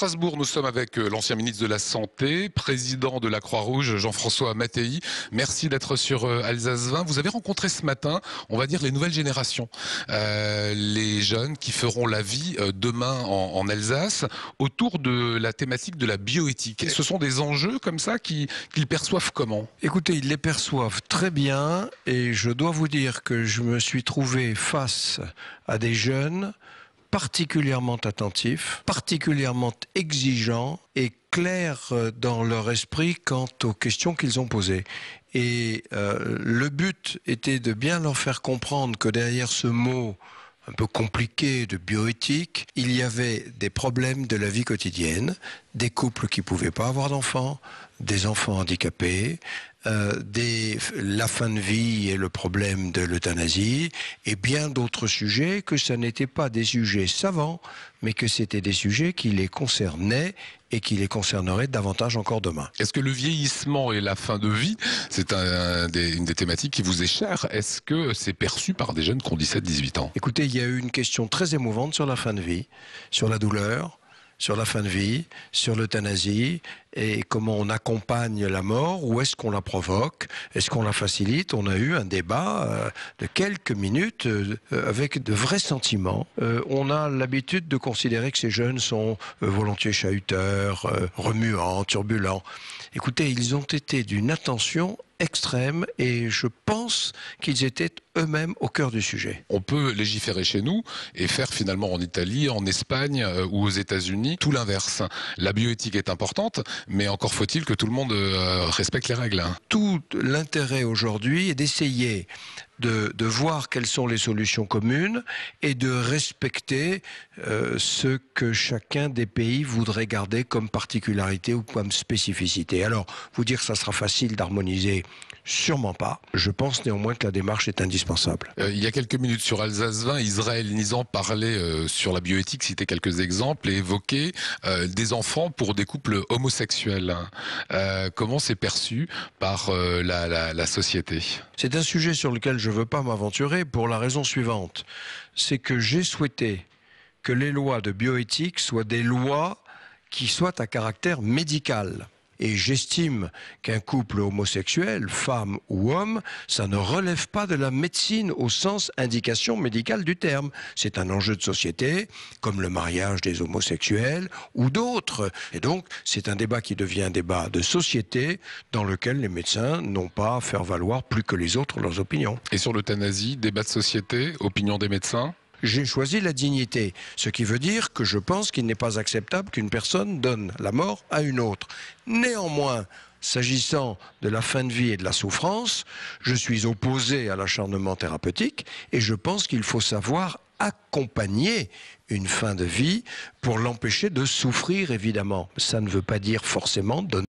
Strasbourg, nous sommes avec euh, l'ancien ministre de la Santé, président de la Croix-Rouge, Jean-François Mattei. Merci d'être sur euh, Alsace 20. Vous avez rencontré ce matin, on va dire, les nouvelles générations, euh, les jeunes qui feront la vie demain en, Alsace autour de la thématique de la bioéthique. Ce sont des enjeux comme ça qu'ils perçoivent comment Écoutez, ils les perçoivent très bien et je dois vous dire que je me suis trouvé face à des jeunes particulièrement attentifs, particulièrement exigeants et clairs euh, dans leur esprit quant aux questions qu'ils ont posées. Et euh, le but était de bien leur faire comprendre que derrière ce mot un peu compliqué de bioéthique, il y avait des problèmes de la vie quotidienne, des couples qui pouvaient pas avoir d'enfants, des enfants handicapés, euh, des, la fin de vie et le problème de l'euthanasie, et bien d'autres sujets, que ce n'étaient pas des sujets savants, mais que c'était des sujets qui les concernaient et qui les concerneraient davantage encore demain. Est-ce que le vieillissement et la fin de vie, c'est une des thématiques qui vous est chère Est-ce que c'est perçu par des jeunes qui ont 17-18 ans Écoutez, il y a eu une question très émouvante sur la fin de vie, sur la douleur, sur la fin de vie, sur l'euthanasie et comment on accompagne la mort, ou est-ce qu'on la provoque, est-ce qu'on la facilite. On a eu un débat euh, de quelques minutes euh, avec de vrais sentiments. Euh, on a l'habitude de considérer que ces jeunes sont volontiers chahuteurs, remuants, turbulents. Écoutez, ils ont été d'une attention extrême et je pense qu'ils étaient eux-mêmes au cœur du sujet. On peut légiférer chez nous et faire finalement en Italie, en Espagne euh, ou aux États-Unis tout l'inverse. La bioéthique est importante, mais encore faut-il que tout le monde euh, respecte les règles. Tout l'intérêt aujourd'hui est d'essayer de, voir quelles sont les solutions communes et de respecter euh, ce que chacun des pays voudrait garder comme particularité ou comme spécificité. Alors, vous dire que ça sera facile d'harmoniser, sûrement pas. Je pense néanmoins que la démarche est indispensable. Euh, il y a quelques minutes sur Alsace 20, Israël Nizan parlait euh, sur la bioéthique, citait quelques exemples et évoquait des enfants pour des couples homosexuels. comment c'est perçu par la société C'est un sujet sur lequel je je ne veux pas m'aventurer pour la raison suivante. C'est que j'ai souhaité que les lois de bioéthique soient des lois qui soient à caractère médical. Et j'estime qu'un couple homosexuel, femme ou homme, ça ne relève pas de la médecine au sens indication médicale du terme. C'est un enjeu de société, comme le mariage des homosexuels ou d'autres. Et donc, c'est un débat qui devient un débat de société dans lequel les médecins n'ont pas à faire valoir plus que les autres leurs opinions. Et sur l'euthanasie, débat de société, opinion des médecins j'ai choisi la dignité, ce qui veut dire que je pense qu'il n'est pas acceptable qu'une personne donne la mort à une autre. Néanmoins, S'agissant de la fin de vie et de la souffrance, je suis opposé à l'acharnement thérapeutique et je pense qu'il faut savoir accompagner une fin de vie pour l'empêcher de souffrir, évidemment. Ça ne veut pas dire forcément donner